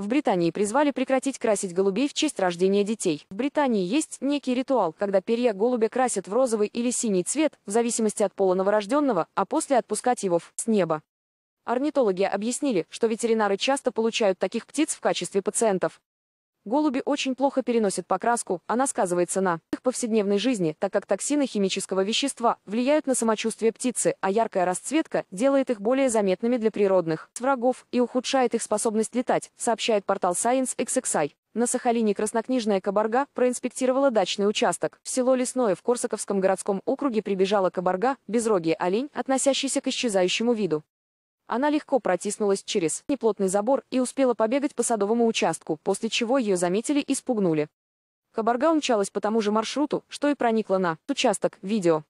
В Британии призвали прекратить красить голубей в честь рождения детей. В Британии есть некий ритуал, когда перья голубя красят в розовый или синий цвет, в зависимости от пола новорожденного, а после отпускать его в с неба. Орнитологи объяснили, что ветеринары часто получают таких птиц в качестве пациентов. Голуби очень плохо переносят покраску, она сказывается на их повседневной жизни, так как токсины химического вещества влияют на самочувствие птицы, а яркая расцветка делает их более заметными для природных врагов и ухудшает их способность летать, сообщает портал Science XXI. На Сахалине краснокнижная кабарга проинспектировала дачный участок. В село Лесное в Корсаковском городском округе прибежала кабарга, безрогий олень, относящийся к исчезающему виду. Она легко протиснулась через неплотный забор и успела побегать по садовому участку, после чего ее заметили и спугнули. Кабарга умчалась по тому же маршруту, что и проникла на участок, видео.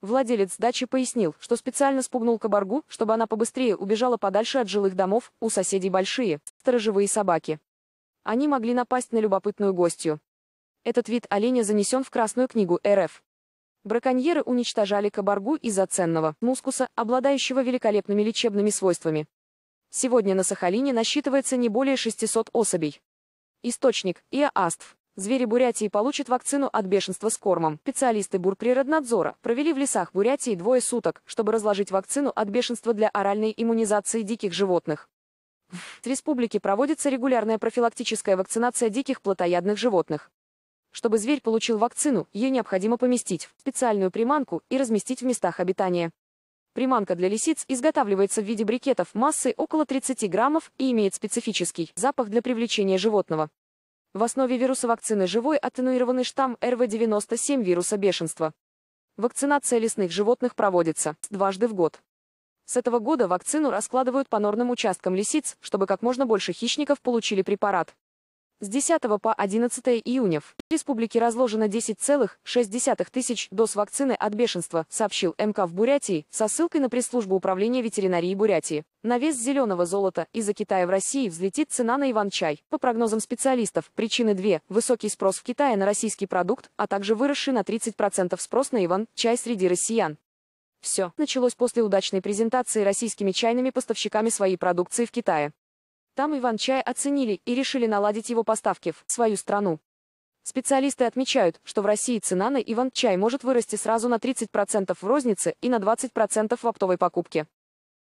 Владелец дачи пояснил, что специально спугнул кабаргу, чтобы она побыстрее убежала подальше от жилых домов, у соседей большие, сторожевые собаки. Они могли напасть на любопытную гостью. Этот вид оленя занесен в Красную книгу РФ. Браконьеры уничтожали кабаргу из-за ценного мускуса, обладающего великолепными лечебными свойствами. Сегодня на Сахалине насчитывается не более 600 особей. Источник – ИААСТФ. Звери Бурятии получат вакцину от бешенства с кормом. Специалисты Бурприроднадзора провели в лесах Бурятии двое суток, чтобы разложить вакцину от бешенства для оральной иммунизации диких животных. В республике проводится регулярная профилактическая вакцинация диких плотоядных животных. Чтобы зверь получил вакцину, ее необходимо поместить в специальную приманку и разместить в местах обитания. Приманка для лисиц изготавливается в виде брикетов массой около 30 граммов и имеет специфический запах для привлечения животного. В основе вируса вакцины живой аттенуированный штамм РВ-97 вируса бешенства. Вакцинация лесных животных проводится дважды в год. С этого года вакцину раскладывают по норным участкам лисиц, чтобы как можно больше хищников получили препарат. С 10 по 11 июня в республике разложено 10,6 тысяч доз вакцины от бешенства, сообщил МК в Бурятии со ссылкой на пресс-службу управления ветеринарии Бурятии. На вес зеленого золота из-за Китая в России взлетит цена на Иван-чай. По прогнозам специалистов, причины две – высокий спрос в Китае на российский продукт, а также выросший на 30% спрос на Иван-чай среди россиян. Все началось после удачной презентации российскими чайными поставщиками своей продукции в Китае. Там Иван-чай оценили и решили наладить его поставки в свою страну. Специалисты отмечают, что в России цена на Иван-чай может вырасти сразу на 30% в рознице и на 20% в оптовой покупке.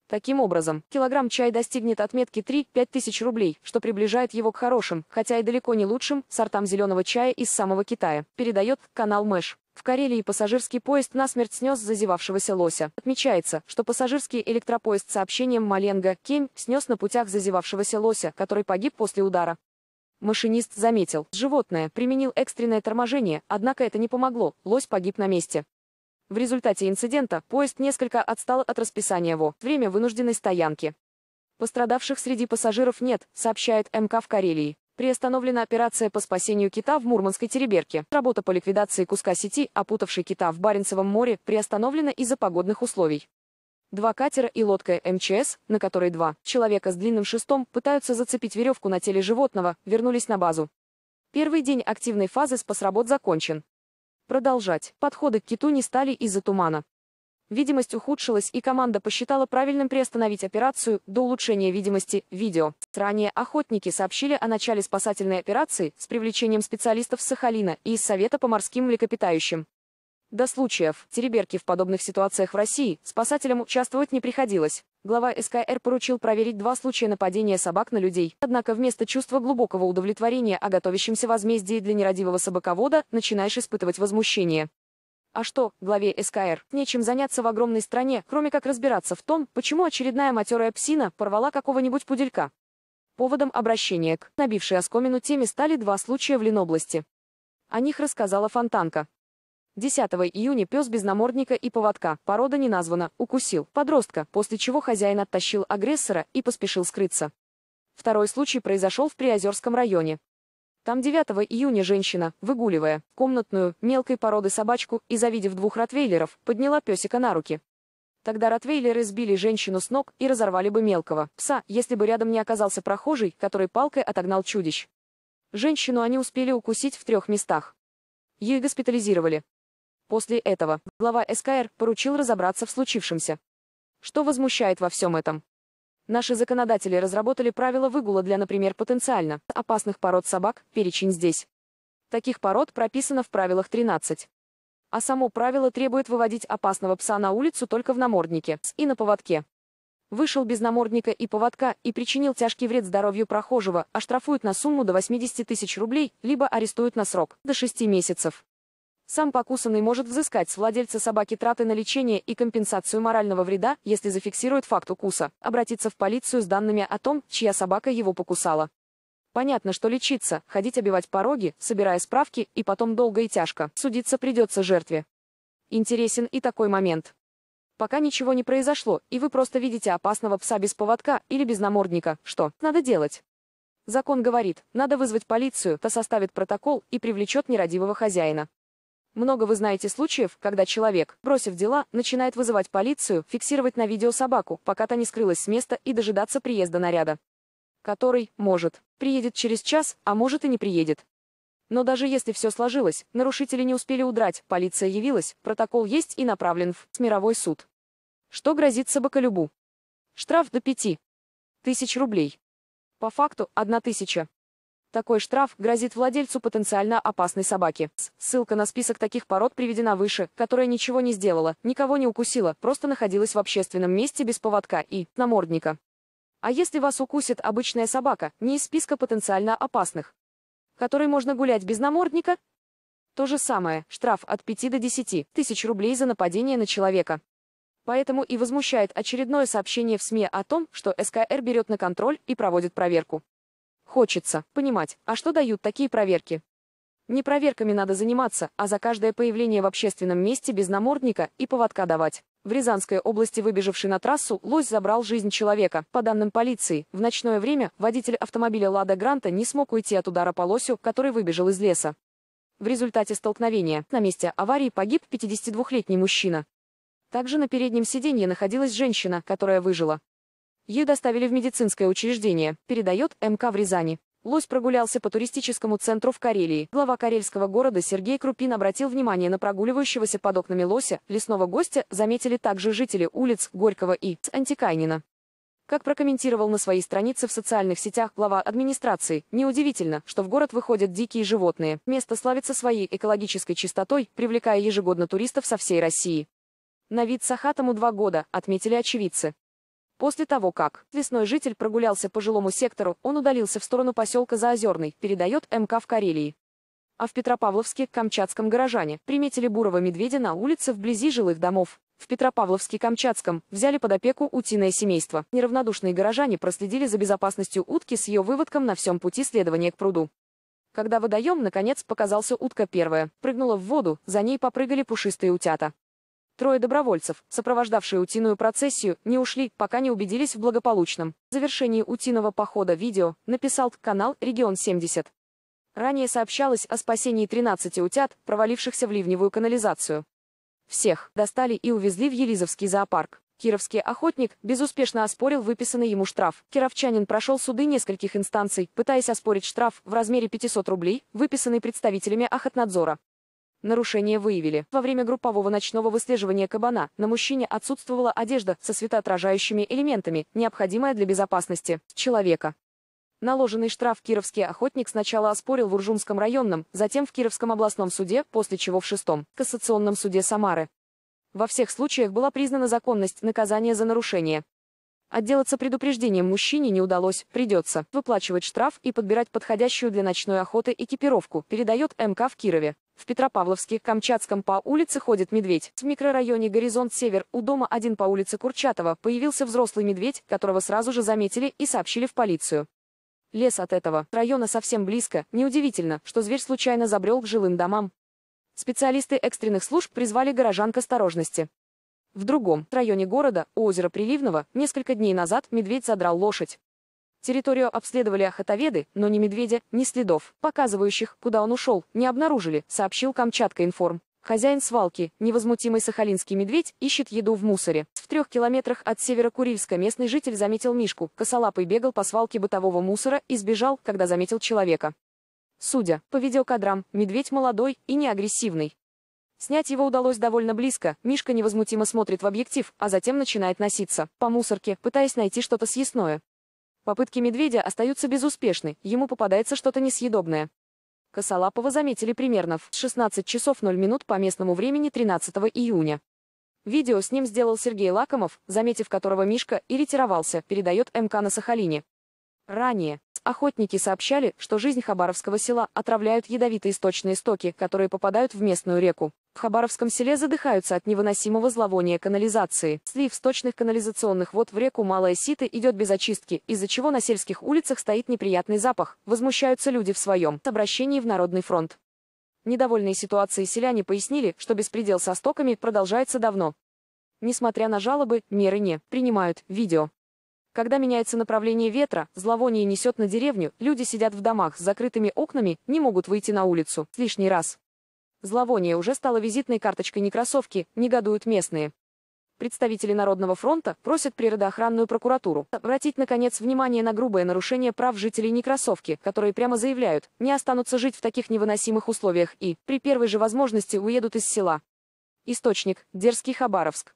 Таким образом, килограмм чая достигнет отметки 3-5 тысяч рублей, что приближает его к хорошим, хотя и далеко не лучшим, сортам зеленого чая из самого Китая, передает канал Мэш. В Карелии пассажирский поезд насмерть снес зазевавшегося лося. Отмечается, что пассажирский электропоезд с сообщением Маленга Кем снес на путях зазевавшегося лося, который погиб после удара. Машинист заметил, животное применил экстренное торможение, однако это не помогло, лось погиб на месте. В результате инцидента поезд несколько отстал от расписания ВО. Время вынужденной стоянки. Пострадавших среди пассажиров нет, сообщает МК в Карелии. Приостановлена операция по спасению кита в Мурманской тереберке. Работа по ликвидации куска сети, опутавшей кита в Баренцевом море, приостановлена из-за погодных условий. Два катера и лодка МЧС, на которой два человека с длинным шестом пытаются зацепить веревку на теле животного, вернулись на базу. Первый день активной фазы спас работ закончен. Продолжать. Подходы к киту не стали из-за тумана видимость ухудшилась и команда посчитала правильным приостановить операцию до улучшения видимости видео. Ранее охотники сообщили о начале спасательной операции с привлечением специалистов с Сахалина и из Совета по морским млекопитающим. До случаев тереберки в подобных ситуациях в России спасателям участвовать не приходилось. Глава СКР поручил проверить два случая нападения собак на людей. Однако вместо чувства глубокого удовлетворения о готовящемся возмездии для нерадивого собаковода начинаешь испытывать возмущение. А что, главе СКР, нечем заняться в огромной стране, кроме как разбираться в том, почему очередная матерая псина порвала какого-нибудь пуделька? Поводом обращения к набившей оскомину теме стали два случая в Ленобласти. О них рассказала Фонтанка. 10 июня пес без намордника и поводка, порода не названа, укусил подростка, после чего хозяин оттащил агрессора и поспешил скрыться. Второй случай произошел в Приозерском районе. Там 9 июня женщина, выгуливая комнатную, мелкой породы собачку и завидев двух ротвейлеров, подняла песика на руки. Тогда ротвейлеры сбили женщину с ног и разорвали бы мелкого пса, если бы рядом не оказался прохожий, который палкой отогнал чудищ. Женщину они успели укусить в трех местах. Ее госпитализировали. После этого глава СКР поручил разобраться в случившемся. Что возмущает во всем этом? Наши законодатели разработали правила выгула для, например, потенциально опасных пород собак, перечень здесь. Таких пород прописано в правилах 13. А само правило требует выводить опасного пса на улицу только в наморднике и на поводке. Вышел без намордника и поводка и причинил тяжкий вред здоровью прохожего, оштрафуют на сумму до 80 тысяч рублей, либо арестуют на срок до 6 месяцев. Сам покусанный может взыскать с владельца собаки траты на лечение и компенсацию морального вреда, если зафиксирует факт укуса, обратиться в полицию с данными о том, чья собака его покусала. Понятно, что лечиться, ходить обивать пороги, собирая справки, и потом долго и тяжко, судиться придется жертве. Интересен и такой момент. Пока ничего не произошло, и вы просто видите опасного пса без поводка или без намордника, что надо делать? Закон говорит, надо вызвать полицию, та составит протокол и привлечет нерадивого хозяина. Много вы знаете случаев, когда человек, бросив дела, начинает вызывать полицию, фиксировать на видео собаку, пока та не скрылась с места и дожидаться приезда наряда. Который, может, приедет через час, а может и не приедет. Но даже если все сложилось, нарушители не успели удрать, полиция явилась, протокол есть и направлен в мировой суд. Что грозит собаколюбу? Штраф до пяти тысяч рублей. По факту – одна тысяча. Такой штраф грозит владельцу потенциально опасной собаки. Ссылка на список таких пород приведена выше, которая ничего не сделала, никого не укусила, просто находилась в общественном месте без поводка и намордника. А если вас укусит обычная собака, не из списка потенциально опасных, которой можно гулять без намордника? То же самое, штраф от 5 до 10 тысяч рублей за нападение на человека. Поэтому и возмущает очередное сообщение в СМИ о том, что СКР берет на контроль и проводит проверку. Хочется понимать, а что дают такие проверки? Не проверками надо заниматься, а за каждое появление в общественном месте без намордника и поводка давать. В Рязанской области выбежавший на трассу лось забрал жизнь человека. По данным полиции, в ночное время водитель автомобиля «Лада Гранта» не смог уйти от удара по лосю, который выбежал из леса. В результате столкновения на месте аварии погиб 52-летний мужчина. Также на переднем сиденье находилась женщина, которая выжила. Ее доставили в медицинское учреждение, передает МК в Рязани. Лось прогулялся по туристическому центру в Карелии. Глава карельского города Сергей Крупин обратил внимание на прогуливающегося под окнами лося. Лесного гостя заметили также жители улиц Горького и Антикайнина. Как прокомментировал на своей странице в социальных сетях глава администрации, неудивительно, что в город выходят дикие животные. Место славится своей экологической чистотой, привлекая ежегодно туристов со всей России. На вид Сахатому два года, отметили очевидцы. После того, как весной житель прогулялся по жилому сектору, он удалился в сторону поселка Заозерный, передает МК в Карелии. А в Петропавловске, Камчатском горожане, приметили бурого медведя на улице вблизи жилых домов. В Петропавловске-Камчатском взяли под опеку утиное семейство. Неравнодушные горожане проследили за безопасностью утки с ее выводком на всем пути следования к пруду. Когда водоем, наконец, показался утка первая, прыгнула в воду, за ней попрыгали пушистые утята. Трое добровольцев, сопровождавшие утиную процессию, не ушли, пока не убедились в благополучном. В завершении утиного похода видео написал канал «Регион 70». Ранее сообщалось о спасении 13 утят, провалившихся в ливневую канализацию. Всех достали и увезли в Елизовский зоопарк. Кировский охотник безуспешно оспорил выписанный ему штраф. Кировчанин прошел суды нескольких инстанций, пытаясь оспорить штраф в размере 500 рублей, выписанный представителями Охотнадзора. Нарушение выявили. Во время группового ночного выслеживания кабана на мужчине отсутствовала одежда со светоотражающими элементами, необходимая для безопасности человека. Наложенный штраф кировский охотник сначала оспорил в Уржумском районном, затем в Кировском областном суде, после чего в шестом кассационном суде Самары. Во всех случаях была признана законность наказания за нарушение. Отделаться предупреждением мужчине не удалось, придется выплачивать штраф и подбирать подходящую для ночной охоты экипировку, передает МК в Кирове. В Петропавловске, Камчатском по улице ходит медведь. В микрорайоне Горизонт Север у дома один по улице Курчатова появился взрослый медведь, которого сразу же заметили и сообщили в полицию. Лес от этого района совсем близко, неудивительно, что зверь случайно забрел к жилым домам. Специалисты экстренных служб призвали горожан к осторожности. В другом районе города, у озера Приливного, несколько дней назад медведь задрал лошадь. Территорию обследовали охотоведы, но ни медведя, ни следов, показывающих, куда он ушел, не обнаружили, сообщил Камчатка Информ. Хозяин свалки, невозмутимый сахалинский медведь, ищет еду в мусоре. В трех километрах от Северо-Курильска местный житель заметил Мишку, косолапый бегал по свалке бытового мусора и сбежал, когда заметил человека. Судя по видеокадрам, медведь молодой и не агрессивный. Снять его удалось довольно близко, Мишка невозмутимо смотрит в объектив, а затем начинает носиться по мусорке, пытаясь найти что-то съестное. Попытки медведя остаются безуспешны, ему попадается что-то несъедобное. Косолапова заметили примерно в 16 часов 0 минут по местному времени 13 июня. Видео с ним сделал Сергей Лакомов, заметив которого Мишка и ретировался, передает МК на Сахалине. Ранее охотники сообщали, что жизнь Хабаровского села отравляют ядовитые сточные стоки, которые попадают в местную реку. В Хабаровском селе задыхаются от невыносимого зловония канализации. Слив сточных канализационных вод в реку Малая Сита идет без очистки, из-за чего на сельских улицах стоит неприятный запах. Возмущаются люди в своем обращении в Народный фронт. Недовольные ситуации селяне пояснили, что беспредел со стоками продолжается давно. Несмотря на жалобы, меры не принимают. Видео. Когда меняется направление ветра, зловоние несет на деревню, люди сидят в домах с закрытыми окнами, не могут выйти на улицу. Лишний раз. Зловоние уже стало визитной карточкой некроссовки, негодуют местные. Представители Народного фронта просят природоохранную прокуратуру обратить, наконец, внимание на грубое нарушение прав жителей Некрасовки, которые прямо заявляют, не останутся жить в таких невыносимых условиях и, при первой же возможности, уедут из села. Источник – Дерзкий Хабаровск.